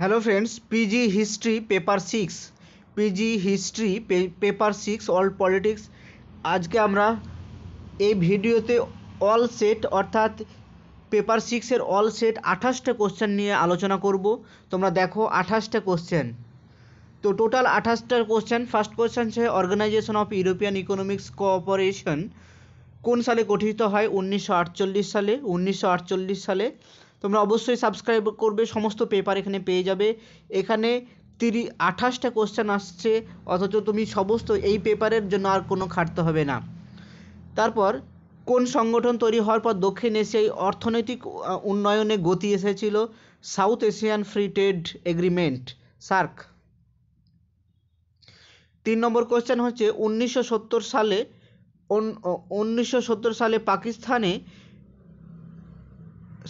hello friends PG history paper six PG history paper six all politics আজকে আমরা এই ভিডিওতে অল সেট অর্থাৎ পেপার সিক্সের অল সেট আঠাশটা কোশ্চেন নিয়ে আলোচনা করব তোমরা দেখো আঠাশটা কোশ্চেন তো টোটাল আঠাশটা কোশ্চেন ফার্স্ট কোশ্চেন হচ্ছে organisation of European economics cooperation কোন সালে গঠিত হয় উনিশশো সালে উনিশশো সালে তোমরা অবশ্যই সাবস্ক্রাইব করবে সমস্ত পেপার এখানে পেয়ে যাবে এখানে তিরি আঠাশটা কোশ্চেন আসছে অথচ তুমি সমস্ত এই পেপারের জন্য আর কোনো খাটতে হবে না তারপর কোন সংগঠন তৈরি হওয়ার পর দক্ষিণ এশিয়ায় অর্থনৈতিক উন্নয়নে গতি এসেছিল South Asian free trade agreement SAARC তিন নম্বর কোশ্চেন হচ্ছে উনিশশো সত্তর সালে উনিশশো সত্তর সালে পাকিস্তানে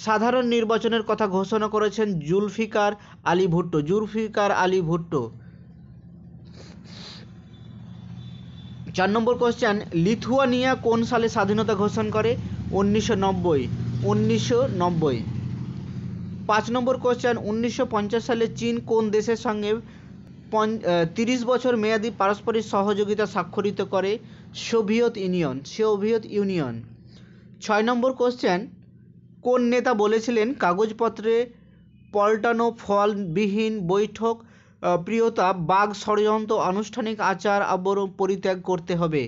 সাধারণ নির্বাচনের কথা ঘোষণা করেছেন জুলফিকার আলী ভুট্টো জুলফিকার আলী ভুট্টো চার নম্বর কোশ্চেন লিথুয়ানিয়া কোন সালে স্বাধীনতা ঘোষণা করে উনিশশো নব্বই উনিশশো নব্বই পাঁচ নম্বর কোশ্চেন উনিশশো সালে চীন কোন দেশের সঙ্গে তিরিশ বছর মেয়াদী পারস্পরিক সহযোগিতা স্বাক্ষরিত করে সোভিয়েত ইউনিয়ন সোভিয়েত ইউনিয়ন ছয় নম্বর কোশ্চেন কোন নেতা বলেছিলেন কাগজপত্রে পল্টানো ফলবিহীন বৈঠক প্রিয়তা বাগ ষড়যন্ত্র আনুষ্ঠানিক আচার আবরণ পরিত্যাগ করতে হবে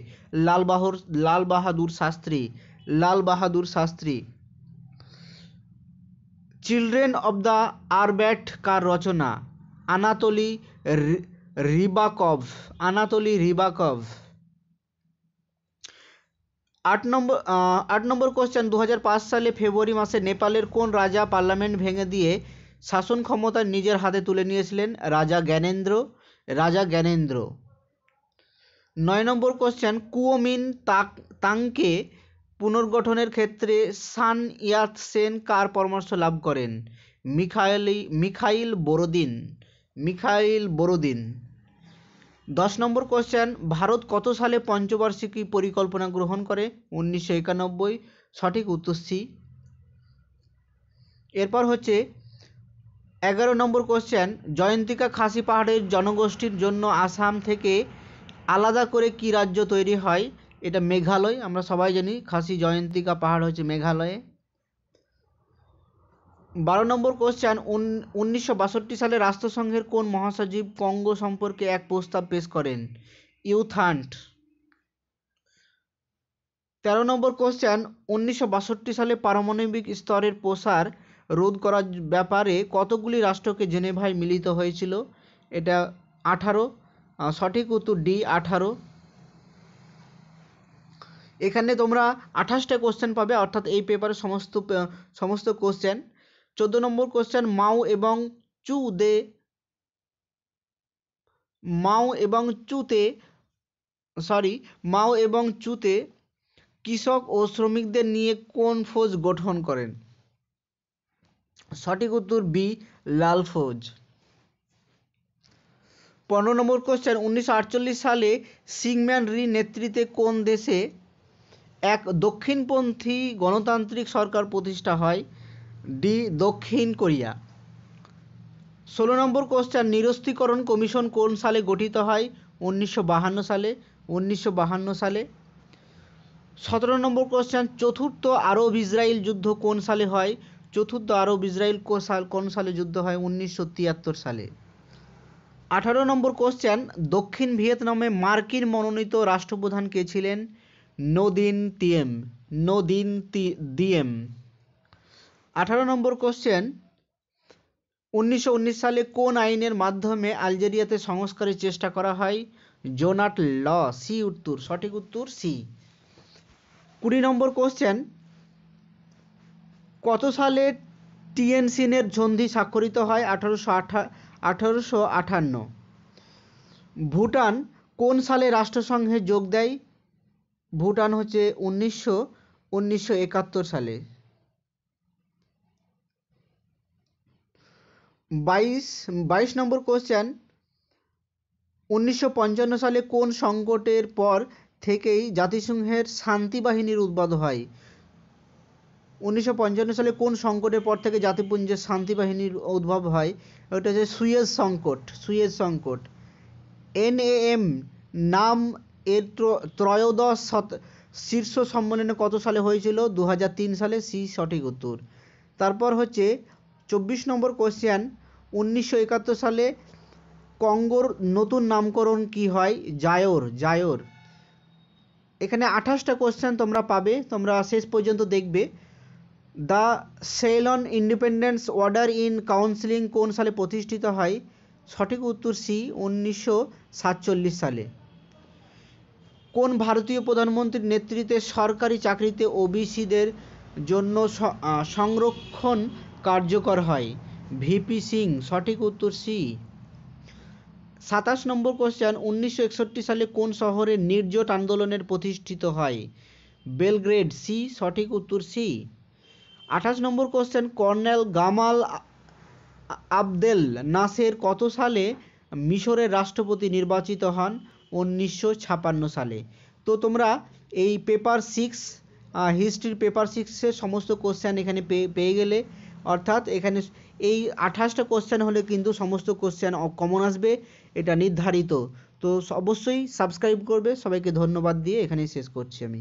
লালবাহর Lal Bahadur Shastri Lal Bahadur Shastri children of the Arbat কার রচনা আনাতলি রিবাকভ আনাতলি রিবাকভ আট নম্বর আট নম্বর কোশ্চেন দু সালে ফেব্রুয়ারি মাসে নেপালের কোন রাজা পার্লামেন্ট ভেঙে দিয়ে শাসন ক্ষমতা নিজের হাতে তুলে নিয়েছিলেন রাজা জ্ঞানেন্দ্র রাজা জ্ঞানেন্দ্র নয় নম্বর কোশ্চেন কুয়োমিন তাক তাংকে পুনর্গঠনের ক্ষেত্রে সান ইয়াত সেন কার পরামর্শ লাভ করেন মিখাইলি মিখাইল বোরোদিন মিখাইল বোরোদিন দশ নম্বর কোশ্চেন ভারত কত সালে পঞ্চবার্ষিকী পরিকল্পনা গ্রহণ করে উনিশশো একানব্বই সঠিক উত্তর সি এরপর হচ্ছে এগারো নম্বর কোশ্চেন জয়ন্তিকা খাসি পাহাড়ের জনগোষ্ঠীর জন্য আসাম থেকে আলাদা করে কি রাজ্য তৈরি হয় এটা মেঘালয় আমরা সবাই জানি খাসি জয়ন্তিকা পাহাড় হচ্ছে মেঘালয়ে বারো নম্বর কোশ্চেন উনিশশো বাষট্টি সালে রাষ্ট্রসংঘের কোন মহাসচিব কঙ্গো সম্পর্কে এক প্রস্তাব পেশ করেন ইউথান্ট তেরো নম্বর কোশ্চেন উনিশশো বাষট্টি সালে পারমাণবিক স্তরের প্রসার রোধ করার ব্যাপারে কতগুলি রাষ্ট্রকে জেনেভায় মিলিত হয়েছিল এটা আঠারো সঠিক উত্তর ডি আঠারো এখানে তোমরা আঠাশটা কোশ্চেন পাবে অর্থাৎ এই পেপারে সমস্ত সমস্ত কোশ্চেন চোদ্দ নম্বর কোশ্চেন মাও এবং চু দে মাও এবং চুতে সরি মাও এবং চুতে কৃষক ও শ্রমিকদের নিয়ে কোন ফৌজ গঠন করেন সঠিক উত্তর বি লাল ফৌজ পনেরো নম্বর কোশ্চেন উনিশশো সালে সিংম্যান রি নেতৃত্বে কোন দেশে এক দক্ষিণপন্থী গণতান্ত্রিক সরকার প্রতিষ্ঠা হয় ডি দক্ষিণ কোরিয়া ষোলো নম্বর কোশ্চেন নিরস্ত্রীকরণ কমিশন কোন সালে গঠিত হয় উনিশশো সালে উনিশশো সালে সতেরো নম্বর কোশ্চেন চতুর্থ আরব ইসরায়েল যুদ্ধ কোন সালে হয় চতুর্থ আরব ইসরায়েল কোন সালে যুদ্ধ হয় উনিশশো সালে আঠারো নম্বর কোশ্চেন দক্ষিণ ভিয়েতনামে মার্কিন মনোনীত রাষ্ট্রপ্রধান কে ছিলেন নোদিন তিয়েম নোদিন দিয়েম আঠারো নম্বর কোশ্চেন উনিশশো সালে কোন আইনের মাধ্যমে আলজেরিয়াতে সংস্কারের চেষ্টা করা হয় জোনাট ল সি উত্তর সঠিক উত্তর সি কুড়ি নম্বর কোশ্চেন কত সালে টিএনসিনের সন্ধি স্বাক্ষরিত হয় আঠারোশো আঠা আঠারোশো আঠান্ন ভুটান কোন সালে রাষ্ট্রসংঘে যোগ দেয় ভুটান হচ্ছে উনিশশো উনিশশো একাত্তর সালে বাইশ বাইশ নম্বর কোশ্চেন উনিশশো পঞ্চান্ন সালে কোন সংকটের পর থেকেই জাতিসংঘের শান্তি বাহিনীর উদ্ভব হয় উনিশশো পঞ্চান্ন সালে কোন সংকটের পর থেকে জাতিপুঞ্জের শান্তি বাহিনীর উদ্ভব হয় ওটা হচ্ছে সুয়েজ সংকট সুয়েজ সংকট এন এম নাম এর ত্রয়োদশ শত শীর্ষ সম্মেলনে কত সালে হয়েছিল দু সালে সি সঠিক উত্তর তারপর হচ্ছে চব্বিশ নম্বর কোশ্চেন উনিশশো একাত্তর সালে কঙ্গোর নতুন নামকরণ কি হয় জায়োর জায়োর এখানে আঠাশটা কোশ্চেন তোমরা পাবে তোমরা শেষ পর্যন্ত দেখবে the Ceylon independence order in counselling কোন সালে প্রতিষ্ঠিত হয় সঠিক উত্তর সি উনিশশো সাতচল্লিশ সালে কোন ভারতীয় প্রধানমন্ত্রীর নেতৃত্বে সরকারি চাকরিতে ওবিসিদের জন্য সংরক্ষণ কার্যকর হয় ভিপি সিং সঠিক উত্তর সি সাতাশ নম্বর কোশ্চেন উনিশশো একষট্টি সালে কোন শহরে নির্জোট আন্দোলনের প্রতিষ্ঠিত হয় বেলগ্রেড সি সঠিক উত্তর সি আঠাশ নম্বর question colonel Gamal Abdel Nasser কত সালে মিশরের রাষ্ট্রপতি নির্বাচিত হন উনিশশো ছাপান্ন সালে তো তোমরা এই পেপার সিক্স হিস্ট্রির পেপার সিক্সের সমস্ত কোশ্চেন এখানে পেয়ে গেলে অর্থাৎ এখানে এই আঠাশটা কোশ্চেন হলে কিন্তু সমস্ত কোশ্চেন কমন আসবে এটা নির্ধারিত তো অবশ্যই সাবস্ক্রাইব করবে সবাইকে ধন্যবাদ দিয়ে এখানেই শেষ করছি আমি